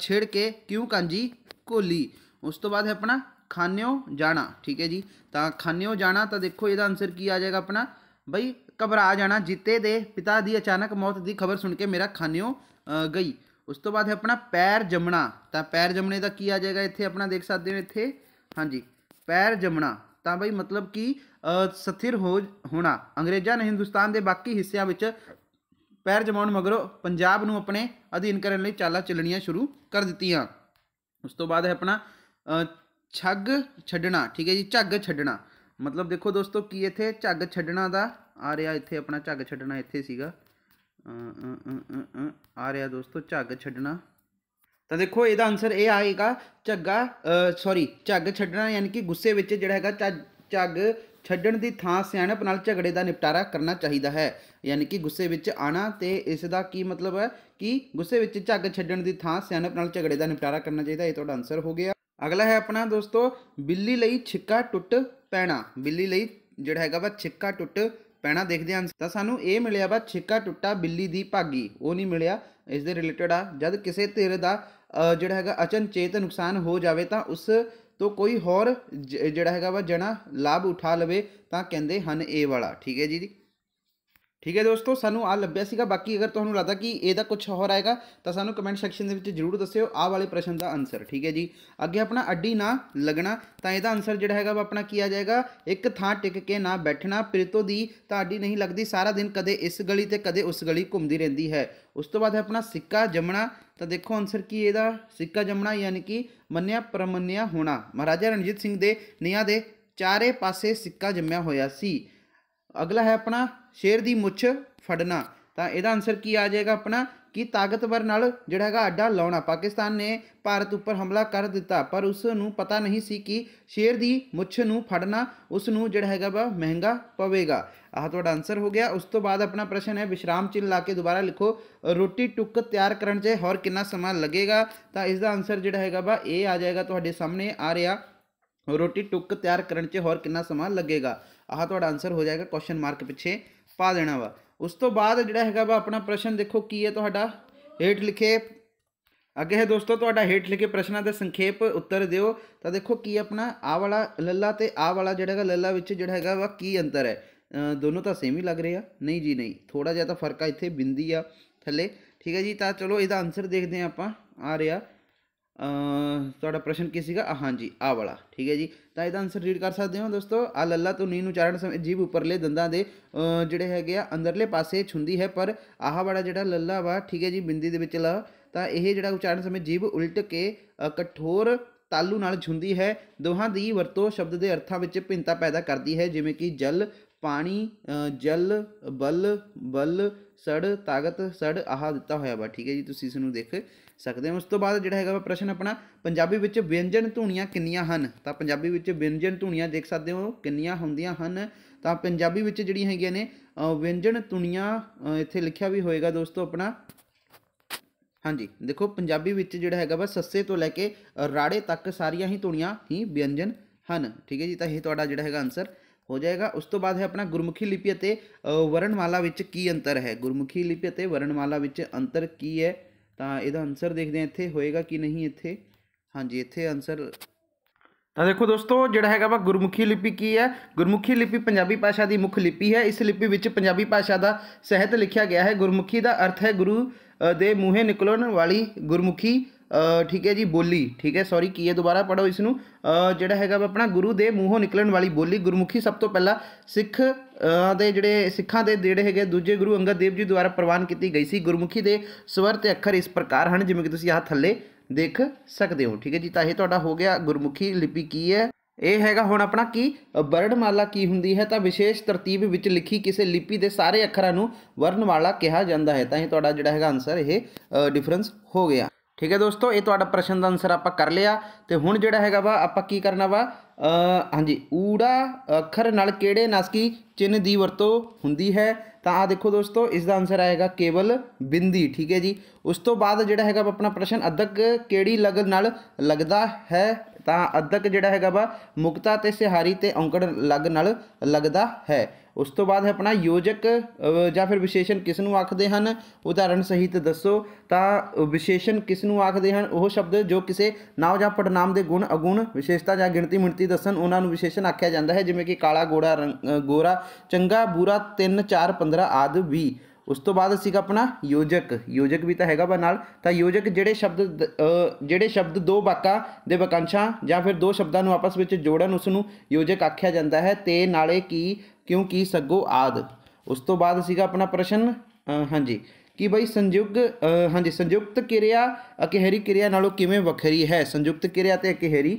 ਛੇੜ ਕੇ ਕਿਉਂ ਕਾਂਜੀ ਕੋਲੀ ਉਸ ਤੋਂ ਬਾਅਦ ਹੈ ਆਪਣਾ ਖਾਨਿਓ ਜਾਣਾ ਠੀਕ ਹੈ ਜੀ ਤਾਂ ਖਾਨਿਓ ਜਾਣਾ ਤਾਂ ਦੇਖੋ ਇਹਦਾ ਆਨਸਰ ਕੀ ਆ ਜਾਏਗਾ ਆਪਣਾ ਬਈ ਘਬਰਾ ਜਾਣਾ ਜਿੱਤੇ ਦੇ ਪਿਤਾ ਦੀ ਅਚਾਨਕ ਮੌਤ ਦੀ ਖਬਰ ਸੁਣ ਕੇ ਮੇਰਾ ਖਾਨਿਓ ਗਈ ਉਸ ਤੋਂ ਬਾਅਦ ਹੈ ਆਪਣਾ ਪੈਰ ਜਮਣਾ ਤਾਂ ਪੈਰ ਜਮਣੇ ਦਾ ਕੀ ਆ ਜਾਏਗਾ ਇੱਥੇ ਆਪਣਾ ਦੇਖ ਸਕਦੇ ਹੋ ਇੱਥੇ ਹਾਂਜੀ ਪੈਰ ਜਮਣਾ ਤਾਂ ਬਈ ਮਤਲਬ ਕਿ ਸਥਿਰ ਹੋ ਹੋਣਾ ਅੰਗਰੇਜ਼ਾਂ ਨੇ ਹਿੰਦੁਸਤਾਨ ਦੇ ਬਾਕੀ ਹਿੱਸਿਆਂ ਵਿੱਚ ਪੈਰ ਜਮਾਉਣ ਮਗਰੋਂ ਪੰਜਾਬ ਨੂੰ ਆਪਣੇ ਅਧੀਨ ਕਰਨ ਲਈ ਚਾਲਾਂ ਚੱਲਣੀਆਂ ਸ਼ੁਰੂ ਕਰ ਦਿੱਤੀਆਂ ਉਸ ਤੋਂ ਬਾਅਦ ਹੈ ਆਪਣਾ ਛੱਗ ਛੱਡਣਾ ਠੀਕ ਹੈ ਜੀ ਝੱਗ ਛੱਡਣਾ ਮਤਲਬ ਦੇਖੋ ਦੋਸਤੋ ਕੀ ਇੱਥੇ ਝੱਗ ਛੱਡਣਾ ਦਾ ਆ ਰਿਹਾ ਇੱਥੇ ਆਪਣਾ ਝੱਗ ਛੱਡਣਾ ਇੱਥੇ ਸੀਗਾ ਆ ਰਿਹਾ ਦੋਸਤੋ ਝੱਗ ਛੱਡਣਾ ਤਾਂ ਦੇਖੋ ਇਹਦਾ ਆਨਸਰ ਇਹ ਆਏਗਾ ਝੱਗਾ ਸੌਰੀ ਝੱਗ ਛੱਡਣਾ ਯਾਨੀ ਕਿ ਗੁੱਸੇ ਵਿੱਚ ਜਿਹੜਾ ਹੈਗਾ ਝੱਗ ਛੱਡਣ ਦੀ ਥਾਂ ਸਿਆਣਪ ਨਾਲ ਝਗੜੇ ਦਾ ਨਿਪਟਾਰਾ ਕਰਨਾ ਚਾਹੀਦਾ ਹੈ ਯਾਨੀ ਕਿ ਗੁੱਸੇ ਵਿੱਚ ਆਣਾ ਤੇ ਇਸ ਦਾ ਕੀ ਮਤਲਬ ਹੈ ਕਿ ਗੁੱਸੇ ਵਿੱਚ ਝੱਗ ਛੱਡਣ ਦੀ ਥਾਂ ਸਿਆਣਪ ਨਾਲ ਝਗੜੇ ਦਾ ਨਿਪਟਾਰਾ ਕਰਨਾ ਚਾਹੀਦਾ ਇਹ ਤੁਹਾਡਾ ਆਨਸਰ ਹੋ ਗਿਆ ਅਗਲਾ ਹੈ ਆਪਣਾ ਦੋਸਤੋ ਬਿੱਲੀ ਲਈ ਛਿੱਕਾ ਟੁੱਟ ਪੈਣਾ ਬਿੱਲੀ ਲਈ ਜਿਹੜਾ ਹੈਗਾ ਵਾ ਛਿੱਕਾ ਟੁੱਟ ਪੈਣਾ ਦੇਖਦੇ ਹਾਂ ਤਾਂ ਸਾਨੂੰ ਇਹ ਮਿਲਿਆ ਵਾ ਛਿੱਕਾ ਟੁੱਟਾ ਬਿੱਲੀ ਦੀ ਭਾਗੀ ਉਹ ਨਹੀਂ ਮਿਲਿਆ ਇਸ ਦੇ ਰਿਲੇਟਡ ਆ ਜਦ ਕਿਸੇ ਧਿਰ ਦਾ ਜਿਹੜਾ ਹੈਗਾ ਅਚਨ ਚੇਤ ਨੁਕਸਾਨ ਹੋ ਜਾਵੇ ਤਾਂ ਉਸ ਤੋਂ ਕੋਈ ਹੋਰ ਜਿਹੜਾ ਹੈਗਾ ਵਾ ਜਣਾ ਲਾਭ ਉਠਾ ਲਵੇ ਤਾਂ ਕਹਿੰਦੇ ਹਨ ਇਹ ਵਾਲਾ ਠੀਕ ਹੈ ਜੀ ਠੀਕ ਹੈ ਦੋਸਤੋ ਸਾਨੂੰ ਆ ਲੱਭਿਆ ਸੀਗਾ ਬਾਕੀ ਅਗਰ ਤੁਹਾਨੂੰ ਲੱਗਦਾ ਕਿ ਇਹਦਾ ਕੁਝ ਹੋਰ ਆਏਗਾ ਤਾਂ ਸਾਨੂੰ ਕਮੈਂਟ ਸੈਕਸ਼ਨ ਦੇ ਵਿੱਚ ਜਰੂਰ ਦੱਸਿਓ ਆਹ ਵਾਲੇ ਪ੍ਰਸ਼ਨ ਦਾ ਆਨਸਰ ਠੀਕ ਹੈ ਜੀ ਅੱਗੇ ਆਪਣਾ ਅੱਡੀ ਨਾ ਲੱਗਣਾ ਤਾਂ ਇਹਦਾ ਆਨਸਰ ਜਿਹੜਾ ਹੈਗਾ ਉਹ ਆਪਣਾ ਕੀ ਆ ਜਾਏਗਾ ਇੱਕ ਥਾਂ ਟਿਕ ਕੇ ਨਾ ਬੈਠਣਾ ਪ੍ਰੀਤੋ ਦੀ ਤੁਹਾਡੀ ਨਹੀਂ ਲੱਗਦੀ ਸਾਰਾ ਦਿਨ ਕਦੇ ਇਸ ਗਲੀ ਤੇ ਕਦੇ ਉਸ ਗਲੀ ਘੁੰਮਦੀ ਰਹਿੰਦੀ ਹੈ ਉਸ ਤੋਂ ਬਾਅਦ ਹੈ ਆਪਣਾ ਸਿੱਕਾ ਜਮਣਾ ਤਾਂ ਦੇਖੋ ਆਨਸਰ ਕੀ ਇਹਦਾ ਸਿੱਕਾ ਜਮਣਾ ਯਾਨੀ ਕਿ ਮੰਨਿਆ ਪ੍ਰਮੰਨਿਆ ਹੋਣਾ ਮਹਾਰਾਜਾ ਰਣਜੀਤ ਸਿੰਘ ਦੇ ਨਿਆਂ ਦੇ ਚਾਰੇ ਪਾਸੇ ਸਿੱਕਾ ਜੰਮਿਆ ਹੋਇਆ ਸੀ अगला है अपना शेर की मुछ फड़ना तो यद आंसर की आ जाएगा अपना कि ताकतवर न जोड़ा अड्डा लाना पाकिस्तान ने भारत उपर हमला कर दिता पर उसू पता नहीं सी कि शेर की मुछ न फड़ना उसू जगा वह महंगा पवेगा आह आड़ा आंसर हो गया उस तो बाद अपना प्रश्न है विश्राम चिन्ह ला के दोबारा लिखो रोटी टुक तैयार करण से होर कि समा लगेगा तो इसका आंसर जोड़ा है वह ये आ जाएगा तो सामने आ रहा रोटी टुक तैयार करण से होर कि समा लगेगा ਆਹ ਤੁਹਾਡਾ ਆਨਸਰ ਹੋ ਜਾਏਗਾ ਕੁਐਸਚਨ ਮਾਰਕ ਪਿੱਛੇ ਪਾ ਦੇਣਾ ਵਾ ਉਸ ਤੋਂ ਬਾਅਦ ਜਿਹੜਾ ਹੈਗਾ ਵਾ ਆਪਣਾ ਪ੍ਰਸ਼ਨ ਦੇਖੋ ਕੀ ਹੈ ਤੁਹਾਡਾ ਹੇਠ ਲਿਖੇ ਅੱਗੇ ਹੈ ਦੋਸਤੋ ਤੁਹਾਡਾ ਹੇਠ ਲਿਖੇ ਪ੍ਰਸ਼ਨਾਂ ਦਾ ਸੰਖੇਪ ਉੱਤਰ ਦਿਓ ਤਾਂ ਦੇਖੋ ਕੀ ਆਪਣਾ ਆ ਵਾਲਾ ਲੱਲਾ ਤੇ ਆ ਵਾਲਾ ਜਿਹੜਾ ਹੈਗਾ ਲੱਲਾ ਵਿੱਚ ਜਿਹੜਾ ਹੈਗਾ ਵਾ ਕੀ ਅੰਤਰ ਹੈ ਦੋਨੋਂ ਤਾਂ ਸੇਮ ਹੀ ਲੱਗ ਰਹੇ ਆ ਨਹੀਂ ਜੀ ਨਹੀਂ ਥੋੜਾ ਜਿਹਾ ਤਾਂ ਫਰਕ ਆ ਇੱਥੇ ਬਿੰਦੀ ਆ ਥੱਲੇ ਠੀਕ ਹੈ ਜੀ ਤਾਂ ਚਲੋ ਇਹਦਾ ਆਨਸਰ ਦੇਖਦੇ ਆ ਆਪਾਂ ਆ ਰਿਹਾ ਤੁਹਾਡਾ ਪ੍ਰਸ਼ਨ ਕੀ ਸੀਗਾ ਹਾਂਜੀ ਆ ਵਾਲਾ ਠੀਕ ਹੈ ਜੀ ਤਾਂ ਇਹਦਾ ਆਨਸਰ ਰੀਡ ਕਰ ਸਕਦੇ ਹੋ ਦੋਸਤੋ ਆ ਲੱਲਾ ਤੋਂ ਨੂੰ ਉਚਾਰਨ ਸਮੇਂ ਜੀਭ ਉੱਪਰਲੇ ਦੰਦਾਂ ਦੇ ਜਿਹੜੇ ਹੈਗੇ ਆ ਅੰਦਰਲੇ ਪਾਸੇ ਛੁੰਦੀ ਹੈ ਪਰ ਆਹ ਵਾਲਾ ਜਿਹੜਾ ਲੱਲਾ ਵਾ ਠੀਕ ਹੈ ਜੀ ਬਿੰਦੀ ਦੇ ਵਿੱਚ ਲਾ ਤਾਂ ਇਹ ਜਿਹੜਾ ਉਚਾਰਨ ਸਮੇਂ ਜੀਭ ਉਲਟ ਕੇ ਕਠੋਰ ਤਾਲੂ ਨਾਲ ਝੁੰਦੀ ਹੈ ਦੋਹਾਂ ਦੀ ਵਰਤੋਂ ਸ਼ਬਦ ਦੇ ਅਰਥਾਂ ਵਿੱਚ ਭਿੰਨਤਾ ਪੈਦਾ ਕਰਦੀ ਹੈ ਜਿਵੇਂ ਕਿ ਜਲ ਪਾਣੀ ਜਲ ਬਲ ਬਲ ਸੜ ਤਾਕਤ ਸੜ ਆਹ ਦਿੱਤਾ ਹੋਇਆ ਵਾ ਠੀਕ ਹੈ ਜੀ ਤੁਸੀਂ ਇਸ ਨੂੰ ਦੇਖ ਸਕਦੇ ਹਾਂ ਉਸ ਤੋਂ ਬਾਅਦ ਜਿਹੜਾ ਹੈਗਾ ਪ੍ਰਸ਼ਨ ਆਪਣਾ ਪੰਜਾਬੀ ਵਿੱਚ ਵਿਅੰਜਨ ਧੁਨੀਆਂ ਕਿੰਨੀਆਂ ਹਨ ਤਾਂ ਪੰਜਾਬੀ ਵਿੱਚ ਵਿਅੰਜਨ ਧੁਨੀਆਂ ਦੇਖ ਸਕਦੇ ਹੋ ਕਿੰਨੀਆਂ ਹੁੰਦੀਆਂ ਹਨ ਤਾਂ ਪੰਜਾਬੀ ਵਿੱਚ ਜਿਹੜੀਆਂ ਹੈਗੀਆਂ ਨੇ ਵਿਅੰਜਨ ਧੁਨੀਆਂ ਇੱਥੇ ਲਿਖਿਆ ਵੀ ਹੋਏਗਾ ਦੋਸਤੋ ਆਪਣਾ ਹਾਂਜੀ ਦੇਖੋ ਪੰਜਾਬੀ ਵਿੱਚ ਜਿਹੜਾ ਹੈਗਾ ਵਾ ਸੱਸੇ ਤੋਂ ਲੈ ਕੇ ਰਾੜੇ ਤੱਕ ਸਾਰੀਆਂ ਹੀ ਧੁਨੀਆਂ ਹੀ ਵਿਅੰਜਨ ਹਨ ਠੀਕ ਹੈ ਜੀ ਤਾਂ ਇਹ ਤੁਹਾਡਾ ਜਿਹੜਾ ਹੈਗਾ ਆਨਸਰ ਹੋ ਜਾਏਗਾ ਉਸ ਤੋਂ ਬਾਅਦ ਹੈ ਆਪਣਾ ਗੁਰਮੁਖੀ ਲਿਪੀ ਅਤੇ ਵਰਣਮਾਲਾ ਵਿੱਚ ਕੀ ਅੰਤਰ ਹੈ ਗੁਰਮੁਖੀ ਲਿਪੀ ਅਤੇ ਵਰਣਮਾਲਾ ਵਿੱਚ ਅੰਤਰ ਕੀ ਹੈ ਤਾਂ ਇਹਦਾ ਆਨਸਰ ਦੇਖਦੇ ਆ ਇੱਥੇ ਹੋਏਗਾ ਕਿ ਨਹੀਂ ਇੱਥੇ ਹਾਂਜੀ ਇੱਥੇ ਆਨਸਰ ਤਾਂ ਦੇਖੋ ਦੋਸਤੋ ਜਿਹੜਾ ਹੈਗਾ ਵਾ ਗੁਰਮੁਖੀ ਲਿਪੀ ਕੀ ਹੈ ਗੁਰਮੁਖੀ ਲਿਪੀ ਪੰਜਾਬੀ ਭਾਸ਼ਾ ਦੀ ਮੁੱਖ ਲਿਪੀ ਹੈ ਇਸ ਲਿਪੀ ਵਿੱਚ ਪੰਜਾਬੀ ਭਾਸ਼ਾ ਦਾ ਸਹਿਤ ਲਿਖਿਆ ਗਿਆ ਹੈ ਗੁਰਮੁਖੀ ਦਾ ਅਰਥ ਹੈ ਗੁਰੂ ਦੇ ਮੂੰਹੇ ਨਿਕਲਣ ਵਾਲੀ ਗੁਰਮੁਖੀ ਠੀਕ ਹੈ ਜੀ ਬੋਲੀ ਠੀਕ ਹੈ ਸੌਰੀ ਕੀ ਹੈ ਦੁਬਾਰਾ ਪੜੋ ਇਸ ਨੂੰ ਜਿਹੜਾ ਹੈਗਾ ਆਪਣਾ ਗੁਰੂ ਦੇ ਮੂੰਹੋਂ ਨਿਕਲਣ ਵਾਲੀ ਬੋਲੀ ਗੁਰਮੁਖੀ ਸਭ ਤੋਂ ਪਹਿਲਾਂ ਸਿੱਖ ਦੇ ਜਿਹੜੇ ਸਿੱਖਾਂ ਦੇ ਦੇੜੇ ਹੈਗੇ ਦੂਜੇ ਗੁਰੂ ਅੰਗਦ ਦੇਵ ਜੀ ਦੁਆਰਾ ਪ੍ਰਵਾਨ ਕੀਤੀ ਗਈ ਸੀ ਗੁਰਮੁਖੀ ਦੇ ਸਵਰ ਤੇ ਅੱਖਰ ਇਸ ਪ੍ਰਕਾਰ ਹਨ ਜਿਵੇਂ ਕਿ ਤੁਸੀਂ ਆਹ ਥੱਲੇ ਦੇਖ ਸਕਦੇ ਹੋ ਠੀਕ ਹੈ ਜੀ ਤਾਂ ਇਹ ਤੁਹਾਡਾ ਹੋ ਗਿਆ ਗੁਰਮੁਖੀ ਲਿਪੀ ਕੀ ਹੈ ਇਹ ਹੈਗਾ ਹੁਣ ਆਪਣਾ ਕੀ ਵਰਣਮਾਲਾ ਕੀ ਹੁੰਦੀ ਹੈ ਤਾਂ ਵਿਸ਼ੇਸ਼ ਤਰਤੀਬ ਵਿੱਚ ਲਿਖੀ ਕਿਸੇ ਲਿਪੀ ਦੇ ਸਾਰੇ ਅੱਖਰਾਂ ਨੂੰ ਵਰਣਮਾਲਾ ਕਿਹਾ ਜਾਂਦਾ ਹੈ ਤਾਂ ਇਹ ਤੁਹਾਡਾ ਜਿਹੜਾ ਹੈਗਾ ਆਨਸਰ ਇਹ ਡਿਫਰੈਂਸ ਹੋ ਗਿਆ ਠੀਕ ਹੈ ਦੋਸਤੋ ਇਹ ਤੁਹਾਡਾ ਪ੍ਰਸ਼ਨ ਦਾ ਆਨਸਰ ਆਪਾਂ ਕਰ ਲਿਆ ਤੇ ਹੁਣ ਜਿਹੜਾ ਹੈਗਾ ਵਾ ਆਪਾਂ ਕੀ ਕਰਨਾ ਵਾ ਹਾਂਜੀ ਊੜਾ ਅੱਖਰ ਨਾਲ ਕਿਹੜੇ ਨਸਕੀ ਚਿੰਨ ਦੀ ਵਰਤੋਂ ਹੁੰਦੀ ਹੈ ਤਾਂ ਆ ਦੇਖੋ ਦੋਸਤੋ ਇਸ ਦਾ ਆਨਸਰ ਆਏਗਾ ਕੇਵਲ ਬਿੰਦੀ ਠੀਕ ਹੈ ਜੀ ਉਸ ਤੋਂ ਬਾਅਦ ਜਿਹੜਾ ਹੈਗਾ ਆਪਣਾ ਪ੍ਰਸ਼ਨ ਅਦਕ ਕਿਹੜੀ ਲਗਨ ਨਾਲ ਲੱਗਦਾ ਹੈ ਤਾਂ ਅਦਕ ਜਿਹੜਾ ਹੈਗਾ ਵਾ ਮੁਕਤਾ ਤੇ ਸਿਹਾਰੀ ਤੇ ਔਂਕੜ ਲੱਗ ਨਾਲ ਲੱਗਦਾ ਹੈ ਉਸ ਤੋਂ ਬਾਅਦ ਹੈ ਆਪਣਾ ਯੋਜਕ ਜਾਂ ਫਿਰ ਵਿਸ਼ੇਸ਼ਣ ਕਿਸ ਨੂੰ ਆਖਦੇ ਹਨ ਉਦਾਹਰਣ ਸਹਿਤ ਦੱਸੋ ਤਾਂ ਵਿਸ਼ੇਸ਼ਣ ਕਿਸ ਨੂੰ ਆਖਦੇ ਹਨ ਉਹ ਸ਼ਬਦ ਜੋ ਕਿਸੇ ਨਾਮ ਜਾਂ ਪੜਨਾਮ ਦੇ ਗੁਣ ਅਗੁਣ ਵਿਸ਼ੇਸ਼ਤਾ ਜਾਂ ਗਿਣਤੀ ਮਿਣਤੀ ਦੱਸਣ ਉਹਨਾਂ ਨੂੰ ਵਿਸ਼ੇਸ਼ਣ ਆਖਿਆ ਜਾਂਦਾ ਹੈ ਜਿਵੇਂ ਕਿ ਕਾਲਾ ਗੋੜਾ ਗੋਰਾ ਚੰਗਾ ਬੁਰਾ 3 4 15 ਆਦਿ ਵੀ ਉਸ ਤੋਂ ਬਾਅਦ ਅਸੀਂ ਆਪਣਾ ਯੋਜਕ ਯੋਜਕ ਵੀ ਤਾਂ ਹੈਗਾ ਬਾ ਨਾਲ ਤਾਂ ਯੋਜਕ ਜਿਹੜੇ ਸ਼ਬਦ ਜਿਹੜੇ ਸ਼ਬਦ ਦੋ ਵਾਕਾਂ ਦੇ ਵਾਕੰਸ਼ਾਂ ਜਾਂ ਫਿਰ ਦੋ ਸ਼ਬਦਾਂ ਨੂੰ ਆਪਸ ਵਿੱਚ ਜੋੜਨ ਉਸ ਨੂੰ ਯੋਜਕ ਆਖਿਆ ਜਾਂਦਾ ਹੈ ਤੇ ਨਾਲੇ ਕੀ ਕਿਉਂਕਿ ਸੱਗੋ ਆਦ ਉਸ ਤੋਂ ਬਾਅਦ ਸੀਗਾ ਆਪਣਾ ਪ੍ਰਸ਼ਨ ਹਾਂਜੀ ਕਿ ਬਈ ਸੰਯੁਗ ਹਾਂਜੀ ਸੰਯੁਕਤ ਕਿਰਿਆ ਅਕਹਿਰੀ ਕਿਰਿਆ ਨਾਲੋਂ ਕਿਵੇਂ ਵੱਖਰੀ ਹੈ ਸੰਯੁਕਤ ਕਿਰਿਆ ਤੇ ਅਕਹਿਰੀ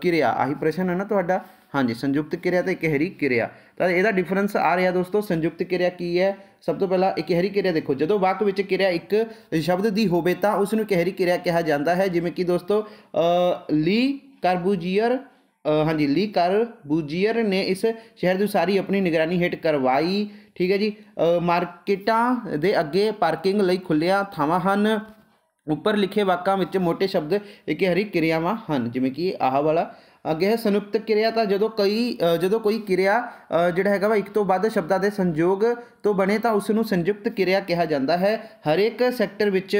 ਕਿਰਿਆ ਆਹੀ ਪ੍ਰਸ਼ਨ ਹੈ ਨਾ ਤੁਹਾਡਾ ਹਾਂਜੀ ਸੰਯੁਕਤ ਕਿਰਿਆ ਤੇ ਇਕਹਿਰੀ ਕਿਰਿਆ ਤਾਂ ਇਹਦਾ ਡਿਫਰੈਂਸ ਆ ਰਿਹਾ ਦੋਸਤੋ ਸੰਯੁਕਤ ਕਿਰਿਆ ਕੀ ਹੈ ਸਭ ਤੋਂ ਪਹਿਲਾਂ ਇਕਹਿਰੀ ਕਿਰਿਆ ਦੇਖੋ ਜਦੋਂ ਵਾਕ ਵਿੱਚ ਕਿਰਿਆ ਇੱਕ ਸ਼ਬਦ ਦੀ ਹੋਵੇ ਤਾਂ ਉਸ ਨੂੰ ਇਕਹਿਰੀ ਕਿਰਿਆ ਕਿਹਾ ਜਾਂਦਾ ਹੈ ਜਿਵੇਂ ਕਿ ਦੋਸਤੋ ਲੀ ਕਾਰਬੂਜੀਅਰ ਹਾਂਜੀ ਲੀ ਕਾਰਬੂਜੀਅਰ ਨੇ ਇਸ ਸ਼ਹਿਰ ਦੀ ਸਾਰੀ ਆਪਣੀ ਨਿਗਰਾਨੀ ਹੇਠ ਕਰਵਾਈ ਠੀਕ ਹੈ ਜੀ ਮਾਰਕੀਟਾਂ ਦੇ ਅੱਗੇ ਪਾਰਕਿੰਗ ਲਈ ਖੁੱਲਿਆ ਥਾਵਾਂ ਹਨ ਉੱਪਰ ਲਿਖੇ ਵਾਕਾਂ ਵਿੱਚ ਮੋٹے ਸ਼ਬਦ ਇਕਹਿਰੀ ਕਿਰਿਆਵਾਂ ਹਨ ਜਿਵੇਂ ਕਿ ਆਹ ਵਾਲਾ ਅੱਗੇ ਹੈ ਸੰਯੁਕਤ ਕਿਰਿਆ ਤਾਂ ਜਦੋਂ ਕਈ ਜਦੋਂ ਕੋਈ ਕਿਰਿਆ ਜਿਹੜਾ ਹੈਗਾ ਵਾ ਇੱਕ ਤੋਂ ਵੱਧ ਸ਼ਬਦਾਂ ਦੇ ਸੰਯੋਗ ਤੋਂ ਬਣੇ ਤਾਂ ਉਸ ਨੂੰ ਸੰਯੁਕਤ ਕਿਰਿਆ ਕਿਹਾ ਜਾਂਦਾ ਹੈ ਹਰੇਕ ਸੈਕਟਰ ਵਿੱਚ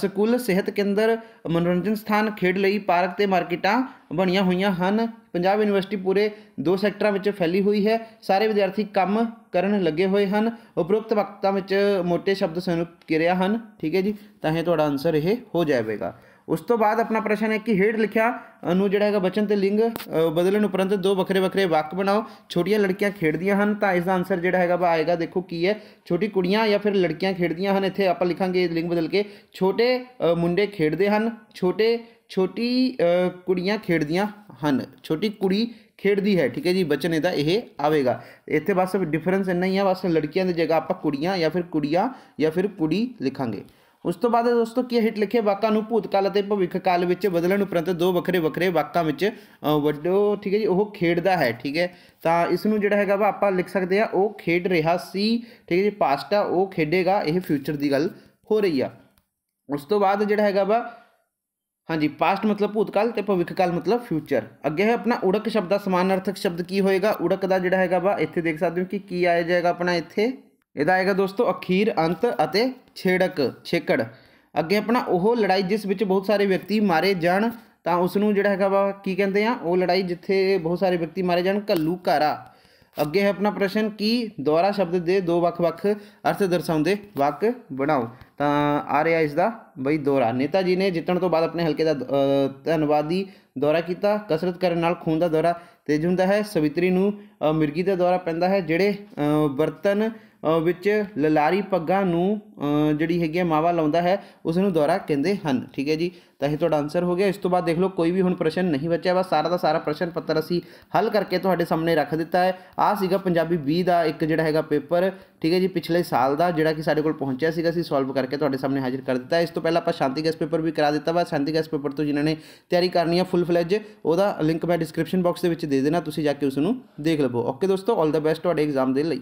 ਸਕੂਲ ਸਿਹਤ ਕੇਂਦਰ ਮਨੋਰੰਜਨ ਸਥਾਨ ਖੇਡ ਲਈ ਪਾਰਕ ਤੇ ਮਾਰਕੀਟਾਂ ਬਣੀਆਂ ਹੋਈਆਂ ਹਨ ਪੰਜਾਬ ਯੂਨੀਵਰਸਿਟੀ ਪੂਰੇ ਦੋ ਸੈਕਟਰਾਂ ਵਿੱਚ ਫੈਲੀ ਹੋਈ ਹੈ ਸਾਰੇ ਵਿਦਿਆਰਥੀ ਕੰਮ ਕਰਨ ਲੱਗੇ ਹੋਏ ਹਨ ਉਪਰੋਕਤ ਵਕਤਾਂ ਵਿੱਚ ਮੋٹے ਸ਼ਬਦ ਸੰਯੁਕਤ ਕਿਰਿਆ ਹਨ ਠੀਕ ਹੈ ਜੀ ਤਾਂ ਇਹ ਤੁਹਾਡਾ ਆਨਸਰ ਇਹ ਹੋ ਜਾਵੇਗਾ ਉਸ ਤੋਂ ਬਾਅਦ ਆਪਣਾ ਪ੍ਰਸ਼ਨ ਹੈ ਕਿ ਹੇਡ ਲਿਖਿਆ ਨੂੰ ਜਿਹੜਾ ਹੈਗਾ ਬਚਨ ਤੇ ਲਿੰਗ ਬਦਲਣ ਉਪਰੰਤ ਦੋ ਵੱਖਰੇ ਵੱਖਰੇ ਵਾਕ ਬਣਾਓ ਛੋਟੀਆਂ ਲੜਕੀਆਂ ਖੇਡਦੀਆਂ ਹਨ ਤਾਂ ਇਸ ਦਾ ਆਨਸਰ ਜਿਹੜਾ ਹੈਗਾ ਬਾ ਆਏਗਾ ਦੇਖੋ ਕੀ ਹੈ ਛੋਟੀ ਕੁੜੀਆਂ ਜਾਂ ਫਿਰ ਲੜਕੀਆਂ ਖੇਡਦੀਆਂ ਹਨ ਇੱਥੇ ਆਪਾਂ ਲਿਖਾਂਗੇ ਲਿੰਗ ਬਦਲ ਕੇ ਛੋਟੇ ਮੁੰਡੇ ਖੇਡਦੇ ਹਨ ਛੋਟੇ ਛੋਟੀ ਕੁੜੀਆਂ ਖੇਡਦੀਆਂ ਹਨ ਛੋਟੀ ਕੁੜੀ ਖੇਡਦੀ ਹੈ ਠੀਕ ਹੈ ਜੀ ਬਚਨ ਇਹਦਾ ਇਹ ਆਵੇਗਾ ਇੱਥੇ ਬਸ ਡਿਫਰੈਂਸ ਇੰਨਾ ਹੀ ਆ ਬਸ ਲੜਕੀਆਂ ਦੀ ਜਗ੍ਹਾ ਆਪਾਂ ਕੁੜੀਆਂ ਜਾਂ ਫਿਰ ਕੁੜੀਆਂ ਜਾਂ ਫਿਰ ਕੁੜੀ ਲਿਖਾਂਗੇ ਉਸ ਤੋਂ ਬਾਅਦ ਦੋਸਤੋ ਕੀ ਹਿੱਟ ਲਿਖੇ ਵਾਕਾਂ ਨੂੰ ਭੂਤਕਾਲ ਅਤੇ ਭਵਿੱਖ ਕਾਲ ਵਿੱਚ ਬਦਲਣ ਉਪਰੰਤ ਦੋ ਵੱਖਰੇ ਵੱਖਰੇ ਵਾਕਾਂ ਵਿੱਚ ਵੱਡੋ ਠੀਕ ਹੈ ਜੀ ਉਹ ਖੇਡਦਾ ਹੈ ਠੀਕ ਹੈ ਤਾਂ ਇਸ ਨੂੰ ਜਿਹੜਾ ਹੈਗਾ ਵਾ ਆਪਾਂ ਲਿਖ ਸਕਦੇ ਆ ਉਹ ਖੇਡ ਰਿਹਾ ਸੀ ਠੀਕ ਹੈ ਜੀ ਪਾਸਟ ਆ ਉਹ ਖੇਡੇਗਾ ਇਹ ਫਿਊਚਰ ਦੀ ਗੱਲ ਹੋ ਰਹੀ ਆ ਉਸ ਤੋਂ ਬਾਅਦ ਜਿਹੜਾ ਹੈਗਾ ਵਾ ਹਾਂਜੀ ਪਾਸਟ ਮਤਲਬ ਭੂਤਕਾਲ ਤੇ ਭਵਿੱਖ ਕਾਲ ਮਤਲਬ ਫਿਊਚਰ ਅੱਗੇ ਹੈ ਆਪਣਾ ਉੜਕ ਸ਼ਬਦ ਦਾ ਸਮਾਨਾਰਥਕ ਸ਼ਬਦ ਕੀ ਹੋਏਗਾ ਉੜਕ ਦਾ ਜਿਹੜਾ ਹੈਗਾ ਵਾ ਇੱਥੇ ਦੇਖ ਸਕਦੇ ਹੋ ਕਿ ਕੀ ਆਇਆ ਜਾਏਗਾ ਆਪਣਾ ਇੱਥੇ ਇਹਦਾ ਆਏਗਾ ਦੋਸਤੋ ਅਖੀਰ ਅੰਤ ਅਤੇ ਛੇੜਕ ਛੇਕੜ ਅੱਗੇ ਆਪਣਾ ਉਹ ਲੜਾਈ ਜਿਸ ਵਿੱਚ ਬਹੁਤ ਸਾਰੇ ਵਿਅਕਤੀ ਮਾਰੇ ਜਾਣ ਤਾਂ ਉਸ ਨੂੰ ਜਿਹੜਾ ਹੈਗਾ ਵਾ ਕੀ ਕਹਿੰਦੇ ਆ ਉਹ ਲੜਾਈ ਜਿੱਥੇ ਬਹੁਤ ਸਾਰੇ ਵਿਅਕਤੀ ਮਾਰੇ ਜਾਣ ਕੱਲੂ ਘਾਰਾ ਅੱਗੇ ਹੈ ਆਪਣਾ ਪ੍ਰਸ਼ਨ ਕੀ ਦੁਆਰਾ ਸ਼ਬਦ ਦੇ ਦੋ ਵੱਖ-ਵੱਖ ਅਰਥ ਦਰਸਾਉਂਦੇ ਵਾਕ ਬਣਾਓ ਤਾਂ ਆ ਰਿਹਾ ਇਸ ਦਾ ਬਈ ਦੁਆਰਾ ਨੇਤਾ ਜੀ ਨੇ ਜਿੱਤਣ ਤੋਂ ਬਾਅਦ ਆਪਣੇ ਹਲਕੇ ਦਾ ਧੰਨਵਾਦੀ ਦੌਰਾ ਕੀਤਾ ਕਸਰਤ ਕਰਨ ਨਾਲ ਖੂਨ ਦਾ ਦੌਰਾ ਤੇਜ਼ ਹੁੰਦਾ ਹੈ ਸਵਿਤਰੀ ਨੂੰ ਮਿਰਗੀ ਦਾ ਦੁਆਰਾ ਪੈਂਦਾ ਹੈ ਜਿਹੜੇ ਬਰਤਨ ਵਿੱਚ ਲਲਾਰੀ ਪੱਗਾਂ ਨੂੰ ਜਿਹੜੀ ਹੈਗੀ ਹੈ ਮਾਵਾ ਲਾਉਂਦਾ ਹੈ ਉਸ ਨੂੰ ਦੌਰਾ ਕਹਿੰਦੇ ਹਨ ਠੀਕ ਹੈ ਜੀ ਤਾਂ ਇਹ ਤੁਹਾਡਾ ਆਨਸਰ ਹੋ ਗਿਆ ਇਸ ਤੋਂ ਬਾਅਦ ਦੇਖ ਲਓ ਕੋਈ ਵੀ ਹੁਣ ਪ੍ਰਸ਼ਨ ਨਹੀਂ ਬਚਿਆ ਬਸ ਸਾਰਾ ਦਾ ਸਾਰਾ ਪ੍ਰਸ਼ਨ ਪੱਤਰ ਅਸੀਂ ਹੱਲ ਕਰਕੇ ਤੁਹਾਡੇ ਸਾਹਮਣੇ ਰੱਖ ਦਿੱਤਾ ਹੈ ਆ ਸੀਗਾ ਪੰਜਾਬੀ 20 ਦਾ ਇੱਕ ਜਿਹੜਾ ਹੈਗਾ ਪੇਪਰ ਠੀਕ ਹੈ ਜੀ ਪਿਛਲੇ ਸਾਲ ਦਾ ਜਿਹੜਾ ਕਿ ਸਾਡੇ ਕੋਲ ਪਹੁੰਚਿਆ ਸੀਗਾ ਅਸੀਂ ਸੋਲਵ ਕਰਕੇ ਤੁਹਾਡੇ ਸਾਹਮਣੇ ਹਾਜ਼ਰ ਕਰ ਦਿੱਤਾ ਇਸ ਤੋਂ ਪਹਿਲਾਂ ਆਪਾਂ ਸ਼ਾਂਤੀ ਗੈਸ ਪੇਪਰ ਵੀ ਕਰਾ ਦਿੱਤਾ ਵਾ ਸ਼ਾਂਤੀ ਗੈਸ ਪੇਪਰ ਤੋਂ ਜਿਨ੍ਹਾਂ ਨੇ ਤਿਆਰੀ ਕਰਨੀ ਹੈ ਫੁੱਲ ਫਲੈਜ ਉਹਦਾ ਲਿੰਕ ਮੈਂ ਡਿਸਕ੍ਰਿਪਸ਼ਨ ਬਾਕਸ ਦੇ ਵਿੱਚ ਦੇ ਦੇਣਾ ਤੁਸੀਂ ਜਾ ਕੇ ਉਸ ਨੂੰ ਦੇਖ ਲਵੋ ਓਕੇ ਦੋਸਤੋ ਆਲ ਦਾ ਬੈਸਟ ਤੁਹਾਡੇ ਐਗਜ਼ਾਮ ਦੇ ਲਈ